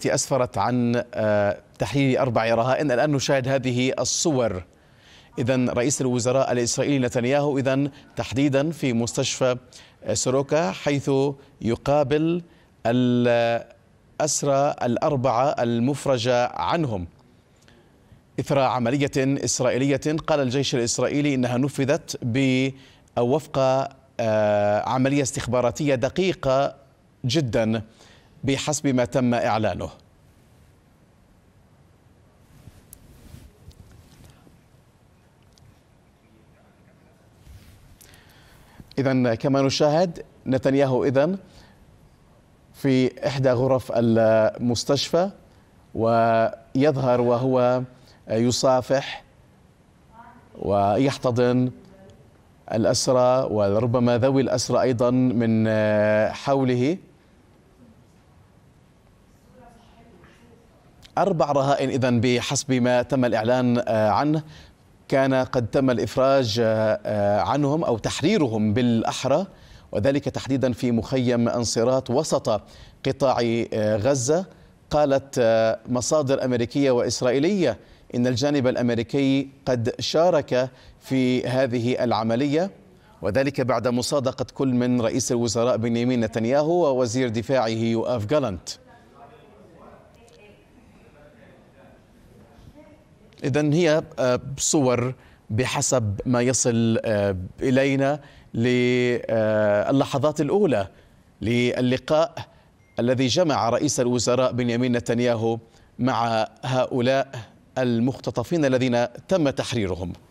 التي أسفرت عن آه، تحرير أربع رهائن الآن نشاهد هذه الصور إذا رئيس الوزراء الإسرائيلي نتنياهو إذا تحديدا في مستشفى آه، سوروكا حيث يقابل الأسرى الأربعة المفرجة عنهم إثر عملية إسرائيلية قال الجيش الإسرائيلي إنها نفذت ب أو وفق آه، عملية استخباراتية دقيقة جداً بحسب ما تم إعلانه إذا كما نشاهد نتنياهو إذا في إحدى غرف المستشفى ويظهر وهو يصافح ويحتضن الأسرى وربما ذوي الأسرى أيضا من حوله أربع رهائن إذا بحسب ما تم الإعلان آه، عنه كان قد تم الإفراج آه، آه، عنهم أو تحريرهم بالأحرى وذلك تحديدا في مخيم أنصرات وسط قطاع غزة قالت مصادر أمريكية وإسرائيلية إن الجانب الأمريكي قد شارك في هذه العملية وذلك بعد مصادقة كل من رئيس الوزراء بنيامين نتنياهو ووزير دفاعه يؤاف جالانت إذا هي آه، صور بحسب ما يصل آه، إلينا آه، للحظات الأولى للقاء الذي جمع رئيس الوزراء بنيامين نتنياهو مع هؤلاء المختطفين الذين تم تحريرهم